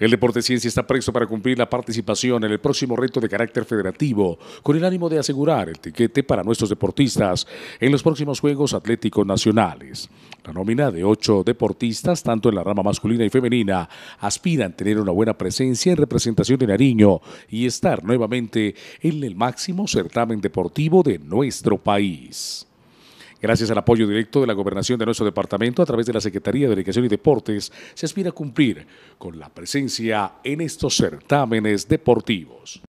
El Deporte Ciencia está presto para cumplir la participación en el próximo reto de carácter federativo, con el ánimo de asegurar el tiquete para nuestros deportistas en los próximos Juegos Atléticos Nacionales. La nómina de ocho deportistas, tanto en la rama masculina y femenina, aspiran a tener una buena presencia en representación de Nariño y estar nuevamente en el máximo certamen deportivo de nuestro país. Gracias al apoyo directo de la gobernación de nuestro departamento a través de la Secretaría de Educación y Deportes, se aspira a cumplir con la presencia en estos certámenes deportivos.